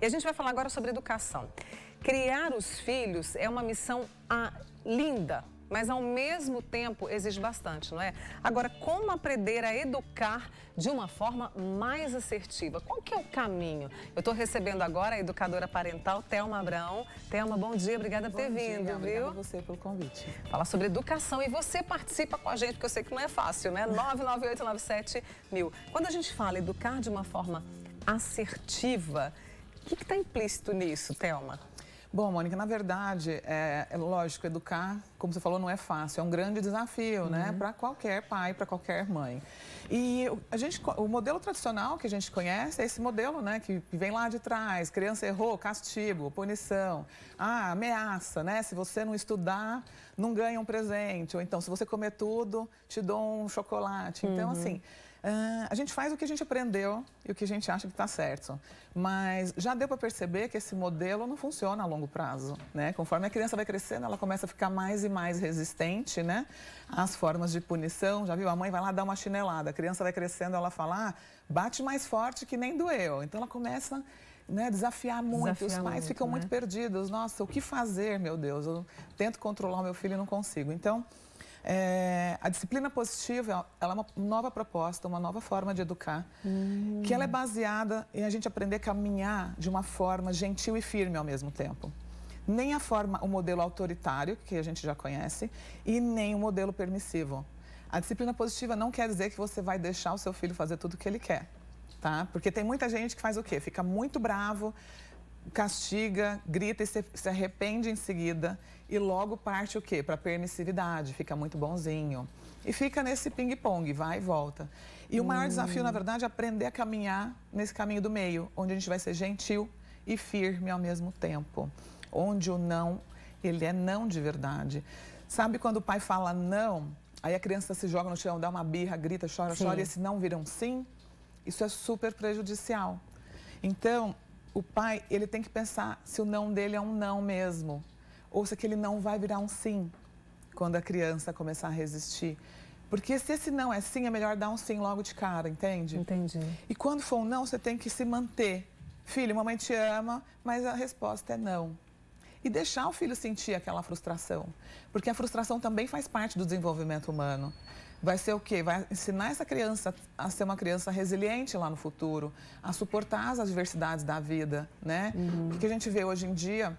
E a gente vai falar agora sobre educação. Criar os filhos é uma missão ah, linda, mas ao mesmo tempo exige bastante, não é? Agora, como aprender a educar de uma forma mais assertiva? Qual que é o caminho? Eu estou recebendo agora a educadora parental Thelma Abrão. Thelma, bom dia, obrigada bom por ter dia, vindo, obrigada viu? Obrigada você pelo convite. Falar sobre educação e você participa com a gente, porque eu sei que não é fácil, né? 998 mil. Quando a gente fala educar de uma forma assertiva, que está implícito nisso, Thelma? Bom, Mônica, na verdade, é, é, lógico, educar, como você falou, não é fácil, é um grande desafio, né, uhum. né, para qualquer pai, para qualquer mãe. E a gente, o modelo tradicional que a gente conhece é esse modelo, né, que vem lá de trás, criança errou, castigo, punição, ah, ameaça, né, se você não estudar, não ganha um presente, ou então se você comer tudo, te dou um chocolate. Então, uhum. assim, Uh, a gente faz o que a gente aprendeu e o que a gente acha que está certo. Mas já deu para perceber que esse modelo não funciona a longo prazo, né? Conforme a criança vai crescendo, ela começa a ficar mais e mais resistente, né? Às formas de punição, já viu? A mãe vai lá dar uma chinelada, a criança vai crescendo, ela fala, ah, bate mais forte que nem doeu. Então ela começa... Né, desafiar muito, desafiar os pais muito, ficam né? muito perdidos. Nossa, o que fazer, meu Deus? Eu tento controlar o meu filho e não consigo. Então, é, a disciplina positiva ela é uma nova proposta, uma nova forma de educar, hum. que ela é baseada em a gente aprender a caminhar de uma forma gentil e firme ao mesmo tempo. Nem a forma, o modelo autoritário, que a gente já conhece, e nem o modelo permissivo. A disciplina positiva não quer dizer que você vai deixar o seu filho fazer tudo o que ele quer, tá? Porque tem muita gente que faz o quê? Fica muito bravo, castiga, grita e se, se arrepende em seguida e logo parte o quê? Para permissividade, fica muito bonzinho. E fica nesse ping-pong, vai e volta. E hum. o maior desafio, na hum. verdade, é aprender a caminhar nesse caminho do meio, onde a gente vai ser gentil e firme ao mesmo tempo. Onde o não, ele é não de verdade. Sabe quando o pai fala não, aí a criança se joga no chão, dá uma birra, grita, chora, sim. chora, e esse não vira um sim? Isso é super prejudicial. Então, o pai ele tem que pensar se o não dele é um não mesmo, ou se aquele não vai virar um sim quando a criança começar a resistir. Porque se esse não é sim, é melhor dar um sim logo de cara, entende? Entendi. E quando for um não, você tem que se manter. Filho, mamãe te ama, mas a resposta é não. E deixar o filho sentir aquela frustração. Porque a frustração também faz parte do desenvolvimento humano vai ser o quê? Vai ensinar essa criança a ser uma criança resiliente lá no futuro, a suportar as adversidades da vida, né? Uhum. que a gente vê hoje em dia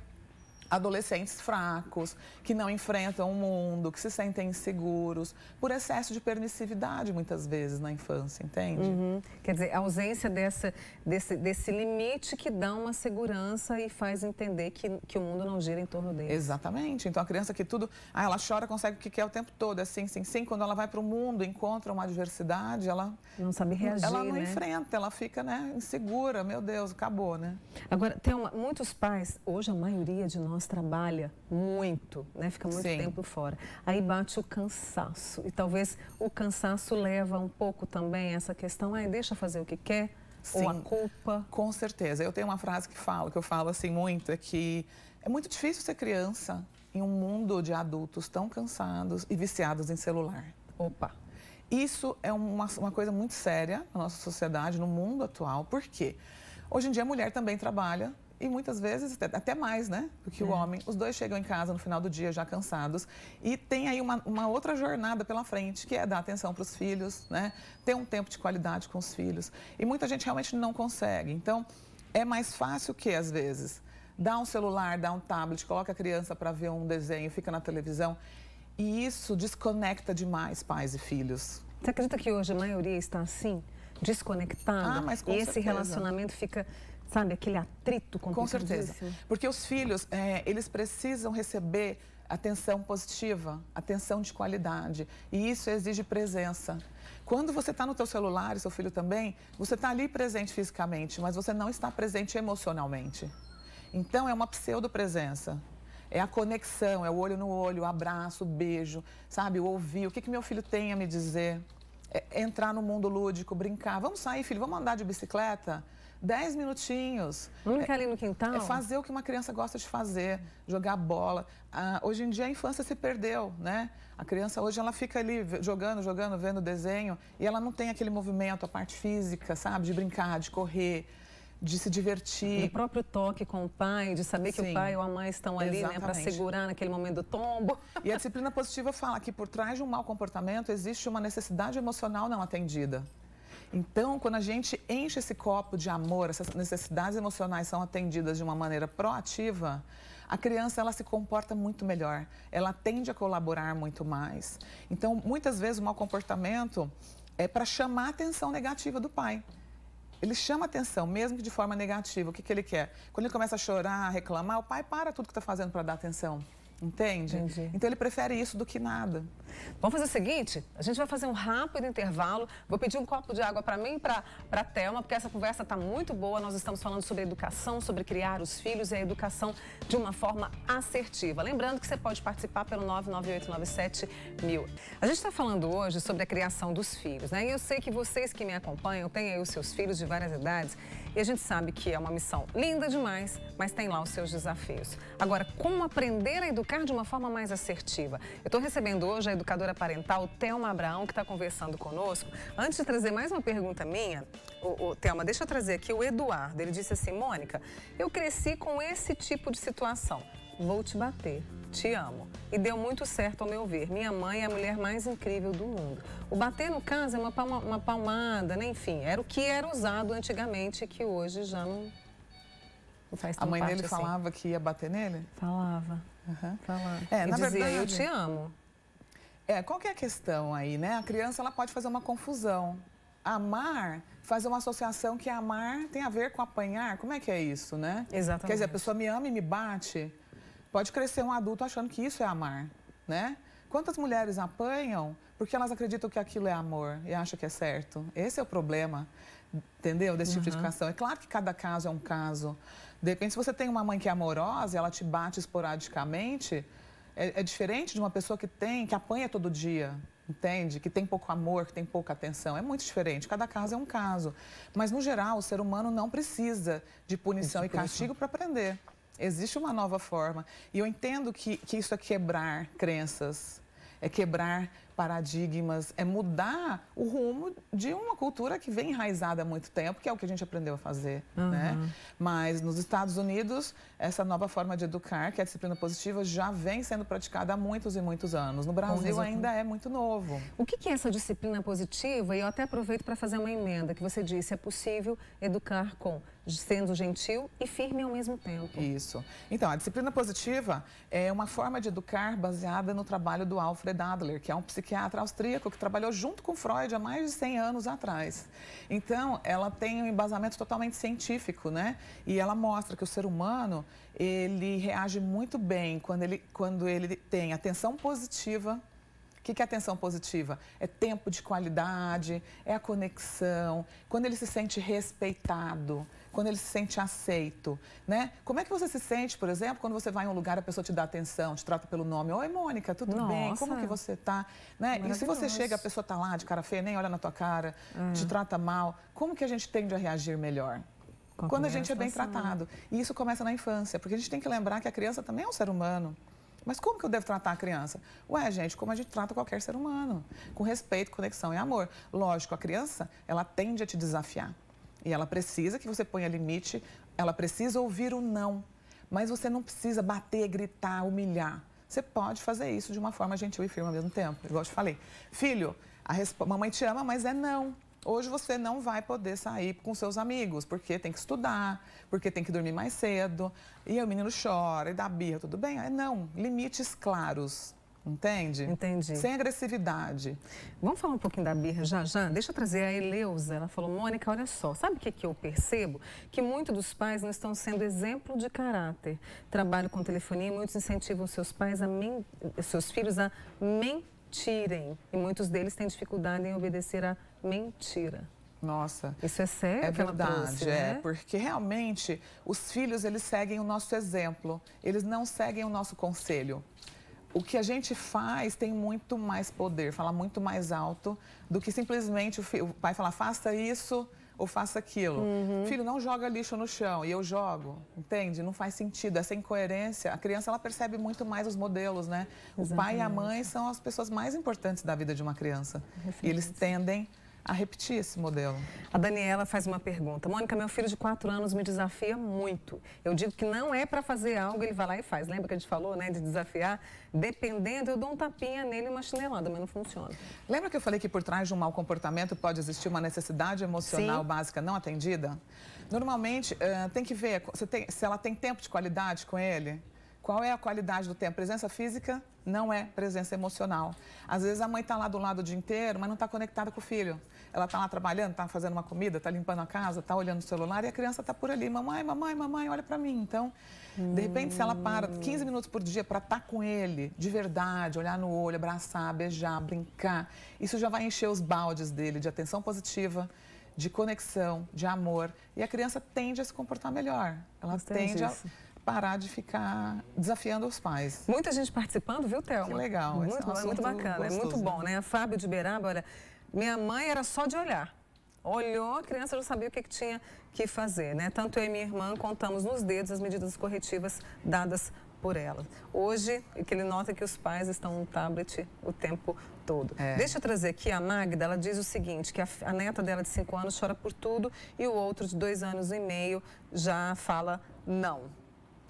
adolescentes fracos, que não enfrentam o mundo, que se sentem inseguros, por excesso de permissividade, muitas vezes, na infância, entende? Uhum. Quer dizer, a ausência dessa, desse, desse limite que dá uma segurança e faz entender que, que o mundo não gira em torno dele. Exatamente. Então, a criança que tudo... Ah, ela chora, consegue o que quer o tempo todo, assim, sim, sim. Quando ela vai para o mundo, encontra uma adversidade, ela... Não sabe reagir, Ela não né? enfrenta, ela fica, né, insegura. Meu Deus, acabou, né? Agora, tem uma... muitos pais, hoje a maioria de nós nós trabalha muito, né? Fica muito Sim. tempo fora. Aí bate o cansaço. E talvez o cansaço leva um pouco também essa questão, ah, deixa fazer o que quer, Sim, ou a culpa. Com certeza. Eu tenho uma frase que falo, que eu falo assim muito, é que é muito difícil ser criança em um mundo de adultos tão cansados e viciados em celular. Opa! Isso é uma, uma coisa muito séria na nossa sociedade, no mundo atual. Por quê? Hoje em dia a mulher também trabalha e muitas vezes até mais, né, do que é. o homem. Os dois chegam em casa no final do dia já cansados e tem aí uma, uma outra jornada pela frente, que é dar atenção para os filhos, né, ter um tempo de qualidade com os filhos. E muita gente realmente não consegue. Então, é mais fácil que às vezes dá um celular, dá um tablet, coloca a criança para ver um desenho, fica na televisão. E isso desconecta demais pais e filhos. Você acredita que hoje a maioria está assim? Desconectada? Ah, mas com e certeza. esse relacionamento fica sabe, aquele atrito com Com certeza. Porque os filhos, é, eles precisam receber atenção positiva, atenção de qualidade. E isso exige presença. Quando você está no teu celular e seu filho também, você está ali presente fisicamente, mas você não está presente emocionalmente. Então é uma pseudo-presença. É a conexão, é o olho no olho, o abraço, o beijo, sabe? O ouvir, o que, que meu filho tem a me dizer. É entrar no mundo lúdico, brincar. Vamos sair, filho, vamos andar de bicicleta? dez minutinhos. Brincar é, ali no quintal? É fazer o que uma criança gosta de fazer, jogar bola. Ah, hoje em dia a infância se perdeu, né? A criança hoje ela fica ali jogando, jogando, vendo desenho e ela não tem aquele movimento, a parte física, sabe? De brincar, de correr de se divertir. o próprio toque com o pai, de saber Sim, que o pai ou a mãe estão ali, né, para segurar naquele momento do tombo. E a disciplina positiva fala que por trás de um mau comportamento existe uma necessidade emocional não atendida. Então, quando a gente enche esse copo de amor, essas necessidades emocionais são atendidas de uma maneira proativa, a criança ela se comporta muito melhor, ela tende a colaborar muito mais. Então, muitas vezes o mau comportamento é para chamar a atenção negativa do pai. Ele chama atenção, mesmo que de forma negativa. O que, que ele quer? Quando ele começa a chorar, a reclamar, o pai para tudo que está fazendo para dar atenção. Entende? Entendi. Então ele prefere isso do que nada. Vamos fazer o seguinte: a gente vai fazer um rápido intervalo. Vou pedir um copo de água para mim e para a Thelma, porque essa conversa está muito boa. Nós estamos falando sobre educação, sobre criar os filhos e a educação de uma forma assertiva. Lembrando que você pode participar pelo 99897 A gente está falando hoje sobre a criação dos filhos, né? E eu sei que vocês que me acompanham têm aí os seus filhos de várias idades. E a gente sabe que é uma missão linda demais, mas tem lá os seus desafios. Agora, como aprender a educar? de uma forma mais assertiva. Eu estou recebendo hoje a educadora parental Thelma Abraão, que está conversando conosco. Antes de trazer mais uma pergunta minha, o, o, Thelma, deixa eu trazer aqui o Eduardo. Ele disse assim, Mônica, eu cresci com esse tipo de situação. Vou te bater te amo. E deu muito certo ao meu ver. Minha mãe é a mulher mais incrível do mundo. O bater, no caso, é uma, palma, uma palmada, né? enfim, era o que era usado antigamente que hoje já não, A mãe dele assim. falava que ia bater nele? Falava. Uhum. É, na dizia, verdade, eu te amo. É, qual que é a questão aí, né? A criança ela pode fazer uma confusão. Amar, fazer uma associação que amar tem a ver com apanhar. Como é que é isso, né? Exatamente. Quer dizer, a pessoa me ama e me bate. Pode crescer um adulto achando que isso é amar, né? Quantas mulheres apanham porque elas acreditam que aquilo é amor e acham que é certo? Esse é o problema, entendeu? Desse tipo uhum. de educação. É claro que cada caso é um caso. De repente, se você tem uma mãe que é amorosa e ela te bate esporadicamente, é, é diferente de uma pessoa que tem, que apanha todo dia entende? Que tem pouco amor, que tem pouca atenção. É muito diferente. Cada caso é um caso. Mas, no geral, o ser humano não precisa de punição Isso, e castigo para aprender. Existe uma nova forma. E eu entendo que, que isso é quebrar crenças, é quebrar paradigmas, é mudar o rumo de uma cultura que vem enraizada há muito tempo, que é o que a gente aprendeu a fazer, né? uhum. né? Mas nos Estados Unidos, essa nova forma de educar, que é a disciplina positiva, já vem sendo praticada há muitos e muitos anos. No Brasil ainda é muito novo. O que é essa disciplina positiva? E eu até aproveito para fazer uma emenda, que você disse, é possível educar com sendo gentil e firme ao mesmo tempo. Isso. Então, a disciplina positiva é uma forma de educar baseada no trabalho do Alfred Adler, que é um psiquiatra psiquiatra é austríaco que trabalhou junto com Freud há mais de 100 anos atrás. Então, ela tem um embasamento totalmente científico, né? E ela mostra que o ser humano, ele reage muito bem quando ele, quando ele tem atenção positiva que, que é atenção positiva? É tempo de qualidade, é a conexão, quando ele se sente respeitado, quando ele se sente aceito, né? Como é que você se sente, por exemplo, quando você vai em um lugar, a pessoa te dá atenção, te trata pelo nome, Oi, Mônica, tudo Nossa. bem? Como que você tá? Né? E se você chega, a pessoa tá lá de cara feia, nem olha na tua cara, hum. te trata mal, como que a gente tende a reagir melhor? quando a gente é bem né? tratado. E isso começa na infância, porque a gente tem que lembrar que a criança também é um ser humano. Mas como que eu devo tratar a criança? Ué, gente, como a gente trata qualquer ser humano, com respeito, conexão e amor. Lógico, a criança, ela tende a te desafiar. E ela precisa que você ponha limite, ela precisa ouvir o não. Mas você não precisa bater, gritar, humilhar. Você pode fazer isso de uma forma gentil e firme ao mesmo tempo, igual eu te falei. Filho, a resp... mamãe te ama, mas é não. Hoje você não vai poder sair com seus amigos, porque tem que estudar, porque tem que dormir mais cedo. E o menino chora e dá birra, tudo bem? É, não, limites claros. Entende? Entendi. Sem agressividade. Vamos falar um pouquinho da birra já já? Deixa eu trazer a Eleusa. Ela falou, Mônica, olha só, sabe o que, que eu percebo? Que muitos dos pais não estão sendo exemplo de caráter. Trabalho com telefonia e muitos incentivam seus pais a men... seus filhos a mentir mentirem. E muitos deles têm dificuldade em obedecer à mentira. Nossa. Isso é sério, é verdade, trouxe, é, né? porque realmente os filhos eles seguem o nosso exemplo, eles não seguem o nosso conselho. O que a gente faz tem muito mais poder, fala muito mais alto do que simplesmente o, filho, o pai falar faça isso, ou faça aquilo. Uhum. Filho, não joga lixo no chão e eu jogo, entende? Não faz sentido, é essa incoerência. A criança ela percebe muito mais os modelos, né? Exatamente. O pai e a mãe são as pessoas mais importantes da vida de uma criança. E eles tendem a repetir esse modelo. A Daniela faz uma pergunta. Mônica, meu filho de 4 anos me desafia muito. Eu digo que não é para fazer algo, ele vai lá e faz. Lembra que a gente falou, né, de desafiar? Dependendo, eu dou um tapinha nele e uma chinelada, mas não funciona. Lembra que eu falei que por trás de um mau comportamento pode existir uma necessidade emocional Sim. básica não atendida? Normalmente, uh, tem que ver se, tem, se ela tem tempo de qualidade com ele. Qual é a qualidade do tempo? Presença física não é presença emocional. Às vezes a mãe está lá do lado o dia inteiro, mas não está conectada com o filho. Ela está lá trabalhando, está fazendo uma comida, está limpando a casa, está olhando o celular e a criança está por ali. Mamãe, mamãe, mamãe, olha para mim. Então, de repente, se ela para 15 minutos por dia para estar tá com ele, de verdade, olhar no olho, abraçar, beijar, brincar, isso já vai encher os baldes dele de atenção positiva, de conexão, de amor. E a criança tende a se comportar melhor. Ela tende a. Isso parar de ficar desafiando os pais. Muita gente participando, viu, Théo? Que legal. Muito, é um muito bacana, gostoso, é muito é bom, né? né? Fábio de Beraba, olha, minha mãe era só de olhar. Olhou, a criança já sabia o que, que tinha que fazer, né? Tanto eu e minha irmã contamos nos dedos as medidas corretivas dadas por ela. Hoje, é que ele nota que os pais estão no tablet o tempo todo. É. Deixa eu trazer aqui a Magda, ela diz o seguinte, que a, a neta dela de 5 anos chora por tudo e o outro de 2 anos e meio já fala não.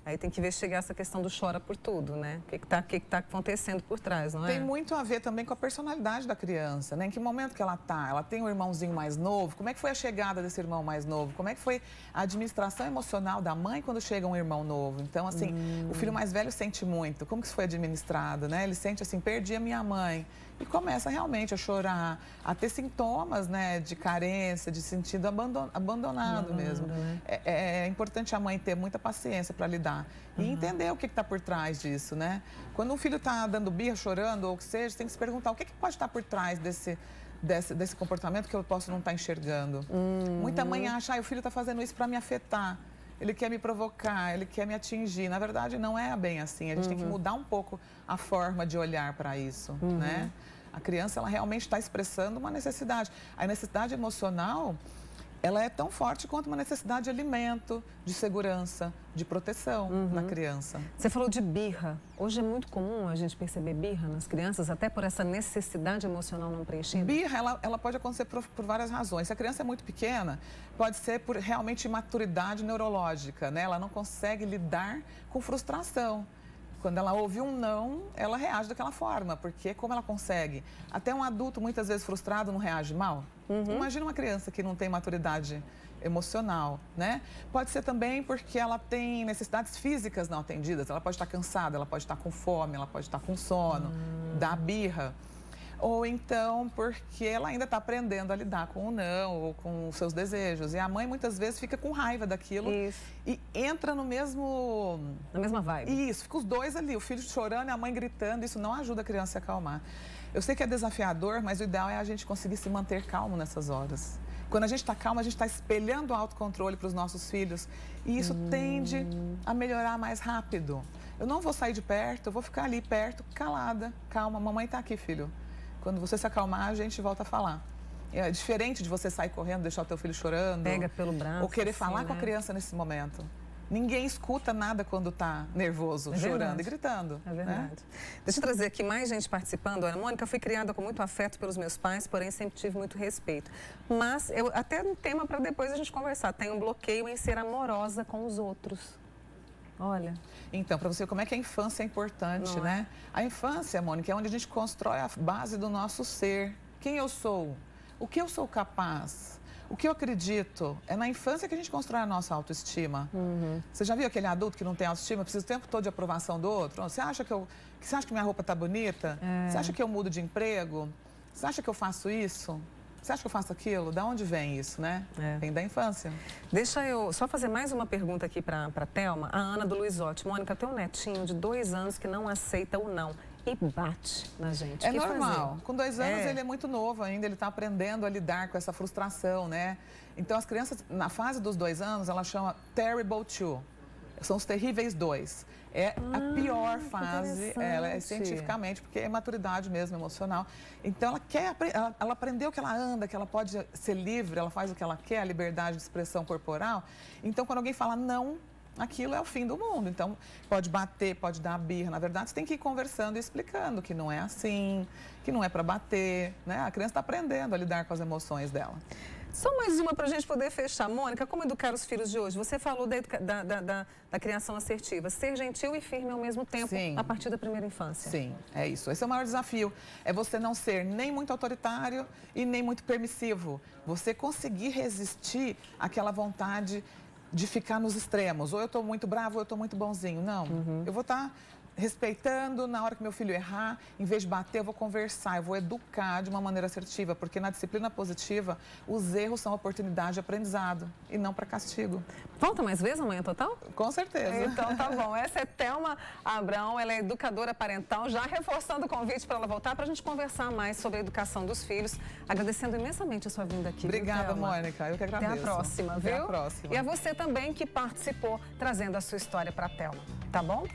Aí tem que ver chegar essa questão do chora por tudo, né? O que está que, tá, que que tá acontecendo por trás, não é? Tem muito a ver também com a personalidade da criança, né? Em que momento que ela tá? Ela tem um irmãozinho mais novo? Como é que foi a chegada desse irmão mais novo? Como é que foi a administração emocional da mãe quando chega um irmão novo? Então, assim, hum. o filho mais velho sente muito. Como que isso foi administrado, né? Ele sente assim, perdi a minha mãe e começa realmente a chorar, a ter sintomas né, de carência, de sentido abandonado, abandonado mesmo. Né? É, é, é, importante a mãe ter muita paciência para lidar uhum. e entender o que está por trás disso, né? Quando um filho está dando birra, chorando ou o que seja, tem que se perguntar o que, que pode estar tá por trás desse desse, desse comportamento que eu posso não estar tá enxergando. Uhum. Muita mãe acha, ah, o filho está fazendo isso para me afetar ele quer me provocar, ele quer me atingir. Na verdade, não é bem assim. A gente uhum. tem que uhum. mudar um pouco a forma de olhar para isso, né? uhum. né? A criança, ela realmente está expressando uma necessidade. A necessidade emocional, ela é tão forte quanto uma necessidade de alimento, de segurança, de proteção uhum. na criança. Você falou de birra. Hoje é muito comum a gente perceber birra nas crianças, até por essa necessidade emocional não preenchida. Birra, ela, ela pode acontecer por, por, várias razões. Se a criança é muito pequena, pode ser por realmente imaturidade neurológica, né? Ela não consegue lidar com frustração. Quando ela ouve um não, ela reage daquela forma, porque como ela consegue? Até um adulto, muitas vezes frustrado, não reage mal. Uhum. Imagina uma criança que não tem maturidade emocional, né? Pode ser também porque ela tem necessidades físicas não atendidas. Ela pode estar cansada, ela pode estar com fome, ela pode estar com sono, uhum. dar birra ou então porque ela ainda está aprendendo a lidar com o não ou com os seus desejos. E a mãe muitas vezes fica com raiva daquilo isso. e entra no mesmo. Na mesma vibe. Isso, fica os dois ali, o filho chorando e a mãe gritando. Isso não ajuda a criança a acalmar. Eu sei que é desafiador, mas o ideal é a gente conseguir se manter calmo nessas horas. Quando a gente está calmo, a gente está espelhando o autocontrole para os nossos filhos. E isso hum. tende a melhorar mais rápido. Eu não vou sair de perto, eu vou ficar ali perto, calada, calma. Mamãe está aqui, filho. Quando você se acalmar, a gente volta a falar. É diferente de você sair correndo, deixar o teu filho chorando. Pega pelo braço. Ou querer assim, falar né? com a né? criança nesse momento. Ninguém escuta nada quando está nervoso, é chorando e gritando. É né? verdade. Né? Deixa eu trazer aqui mais gente participando. Olha, Mônica, fui criada com muito afeto pelos meus pais, porém sempre tive muito respeito. Mas eu até um tema para depois a gente conversar. Tem um bloqueio em ser amorosa com os outros. Olha. Então, para você, como é que a infância é importante, né? A infância, Mônica, é onde a gente constrói a base do nosso ser. Quem eu sou? O que eu sou capaz? O que eu acredito? É na infância que a gente constrói a nossa autoestima. Uhum. Você já viu aquele adulto que não tem autoestima, precisa o tempo todo de aprovação do outro? Você acha que, eu, você acha que minha roupa tá bonita? É. Você acha que eu mudo de emprego? Você acha que eu faço isso? Você acha que eu faço aquilo? Da onde vem isso, né? É. Vem da infância. Deixa eu só fazer mais uma pergunta aqui para a Thelma. A Ana do Luizote, Mônica, tem um netinho de dois anos que não aceita o não e bate na gente. É que normal. Fazer? Com dois é. anos é. ele é muito novo ainda, ele está aprendendo a lidar com essa frustração, né? Então as crianças, na fase dos dois anos, ela chama terrible two são os terríveis dois. É ah, a pior fase, é, ela é cientificamente, porque é maturidade mesmo, emocional. Então, ela quer, ela, ela aprendeu que ela anda, que ela pode ser livre, ela faz o que ela quer, a liberdade de expressão corporal. Então, quando alguém fala não, aquilo é o fim do mundo. Então, pode bater, pode dar birra. Na verdade, você tem que ir conversando e explicando que não é assim, que não é para bater, né? A criança está aprendendo a lidar com as emoções dela. Só mais uma para a gente poder fechar. Mônica, como educar os filhos de hoje? Você falou da, da, da, da criação assertiva. Ser gentil e firme ao mesmo tempo, Sim. a partir da primeira infância. Sim, é isso. Esse é o maior desafio. É você não ser nem muito autoritário e nem muito permissivo. Você conseguir resistir àquela vontade de ficar nos extremos. Ou eu estou muito bravo, ou eu estou muito bonzinho. Não, uhum. eu vou estar... Tá respeitando na hora que meu filho errar, em vez de bater, eu vou conversar, eu vou educar de uma maneira assertiva, porque na disciplina positiva, os erros são oportunidade de aprendizado e não para castigo. Volta mais vezes amanhã, Total? Com certeza. Então tá bom. Essa é Thelma Abrão, ela é educadora parental, já reforçando o convite para ela voltar para a gente conversar mais sobre a educação dos filhos. Agradecendo imensamente a sua vinda aqui. Obrigada, viu, Mônica. Eu que agradeço. Até a próxima, viu? Até a próxima. E a você também que participou trazendo a sua história para a Thelma, tá bom?